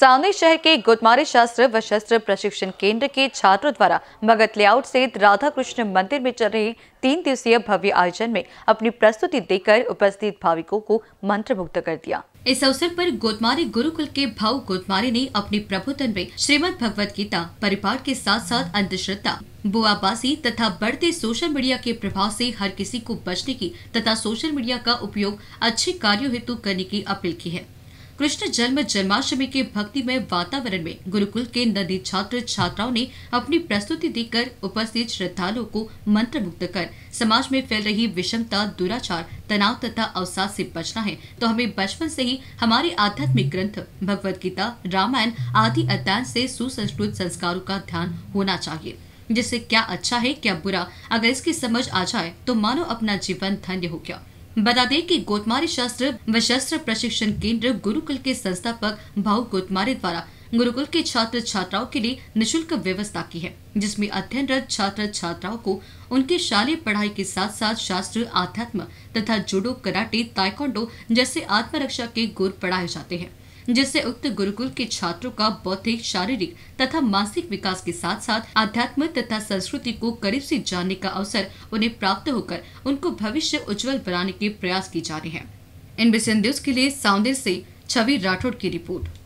सावनी शहर के गुदमारी शास्त्र व शस्त्र प्रशिक्षण केंद्र के छात्रों द्वारा मगध लेआउट से राधा कृष्ण मंदिर में चल रहे तीन दिवसीय भव्य आयोजन में अपनी प्रस्तुति देकर उपस्थित भाविकों को मंत्रमुग्ध कर दिया इस अवसर पर गोदमारी गुरुकुल के भाव गोदमारी ने अपने प्रबोधन में श्रीमद भगवत गीता परिपाठ के साथ साथ अंधश्रद्धा बुआबाजी तथा बढ़ते सोशल मीडिया के प्रभाव से हर किसी को बचने की तथा सोशल मीडिया का उपयोग अच्छे कार्यों हेतु करने की अपील की है कृष्ण जन्म जन्माष्टमी के भक्तिमय वातावरण में गुरुकुल के नदी छात्र छात्राओं ने अपनी प्रस्तुति देकर उपस्थित श्रद्धालुओं को मंत्र मुक्त कर समाज में फैल रही विषमता दुराचार तनाव तथा अवसाद से बचना है तो हमें बचपन से ही हमारे आध्यात्मिक ग्रंथ भगवद गीता रामायण आदि अध्ययन से सुसंस्कृत संस्कारों का ध्यान होना चाहिए जिससे क्या अच्छा है क्या बुरा अगर इसकी समझ आ जाए तो मानो अपना जीवन धन्य हो गया बता दें कि गोतमारी शास्त्र व शस्त्र प्रशिक्षण केंद्र गुरुकुल के संस्थापक भाऊ गोतमारी द्वारा गुरुकुल के छात्र छात्राओं के लिए निशुल्क व्यवस्था की है जिसमें अध्ययनरत छात्र छात्राओं को उनकी शालेय पढ़ाई के साथ साथ शास्त्र आध्यात्म तथा जूडो कराटे ताइकोंडो जैसे आत्मरक्षा के गुर पढ़ाए जाते हैं जिससे उक्त गुरुकुल के छात्रों का बौद्धिक शारीरिक तथा मानसिक विकास के साथ साथ आध्यात्म तथा संस्कृति को करीब से जानने का अवसर उन्हें प्राप्त होकर उनको भविष्य उज्जवल बनाने के प्रयास की जा रहे हैं इन बिसे न्यूज के लिए साउंदे से छवि राठौड़ की रिपोर्ट